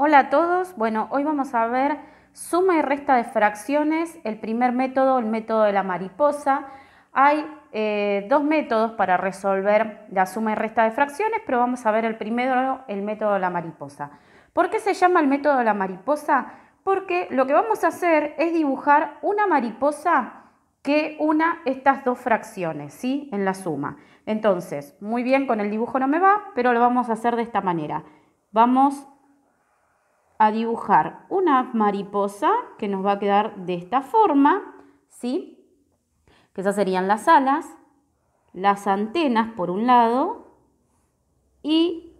Hola a todos, bueno, hoy vamos a ver suma y resta de fracciones, el primer método, el método de la mariposa. Hay eh, dos métodos para resolver la suma y resta de fracciones, pero vamos a ver el primero, el método de la mariposa. ¿Por qué se llama el método de la mariposa? Porque lo que vamos a hacer es dibujar una mariposa que una estas dos fracciones, ¿sí? En la suma. Entonces, muy bien, con el dibujo no me va, pero lo vamos a hacer de esta manera. Vamos a dibujar una mariposa que nos va a quedar de esta forma, ¿sí? Que esas serían las alas, las antenas por un lado y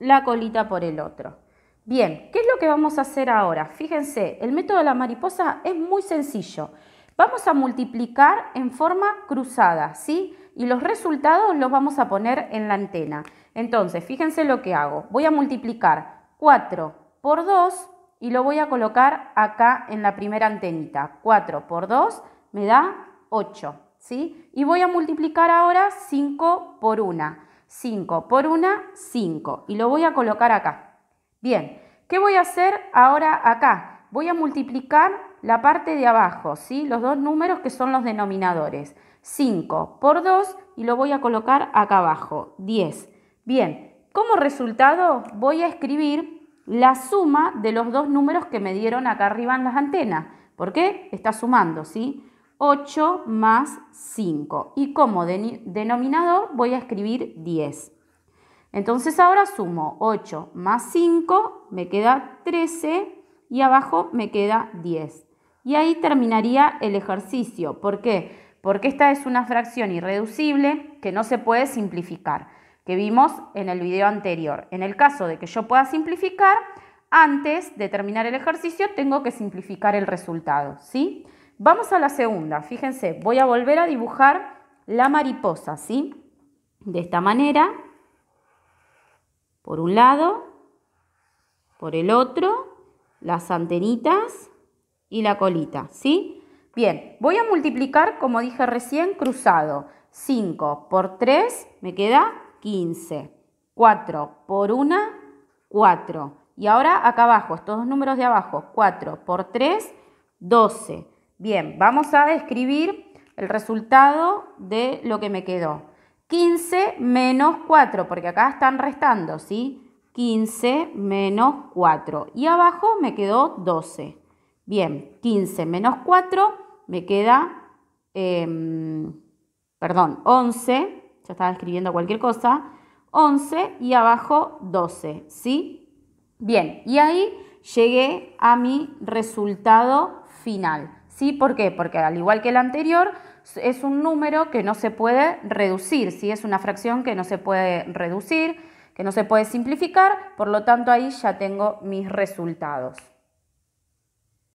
la colita por el otro. Bien, ¿qué es lo que vamos a hacer ahora? Fíjense, el método de la mariposa es muy sencillo. Vamos a multiplicar en forma cruzada, ¿sí? Y los resultados los vamos a poner en la antena. Entonces, fíjense lo que hago. Voy a multiplicar 4 por 2 y lo voy a colocar acá en la primera antenita. 4 por 2 me da 8, ¿sí? Y voy a multiplicar ahora 5 por 1. 5 por 1, 5. Y lo voy a colocar acá. Bien, ¿qué voy a hacer ahora acá? Voy a multiplicar la parte de abajo, ¿sí? Los dos números que son los denominadores. 5 por 2 y lo voy a colocar acá abajo. 10. Bien, como resultado voy a escribir la suma de los dos números que me dieron acá arriba en las antenas. ¿Por qué? Está sumando, ¿sí? 8 más 5. Y como denominador voy a escribir 10. Entonces ahora sumo 8 más 5, me queda 13 y abajo me queda 10. Y ahí terminaría el ejercicio. ¿Por qué? Porque esta es una fracción irreducible que no se puede simplificar que vimos en el video anterior. En el caso de que yo pueda simplificar, antes de terminar el ejercicio tengo que simplificar el resultado, ¿sí? Vamos a la segunda, fíjense, voy a volver a dibujar la mariposa, ¿sí? De esta manera, por un lado, por el otro, las antenitas y la colita, ¿sí? Bien, voy a multiplicar, como dije recién, cruzado. 5 por 3 me queda 15. 4 por 1, 4. Y ahora acá abajo, estos dos números de abajo, 4 por 3, 12. Bien, vamos a escribir el resultado de lo que me quedó. 15 menos 4, porque acá están restando, ¿sí? 15 menos 4. Y abajo me quedó 12. Bien, 15 menos 4 me queda, em, perdón, 11 ya estaba escribiendo cualquier cosa, 11 y abajo 12, ¿sí? Bien, y ahí llegué a mi resultado final, ¿sí? ¿Por qué? Porque al igual que el anterior, es un número que no se puede reducir, Es una fracción que no se puede reducir, que no se puede simplificar, por lo tanto ahí ya tengo mis resultados.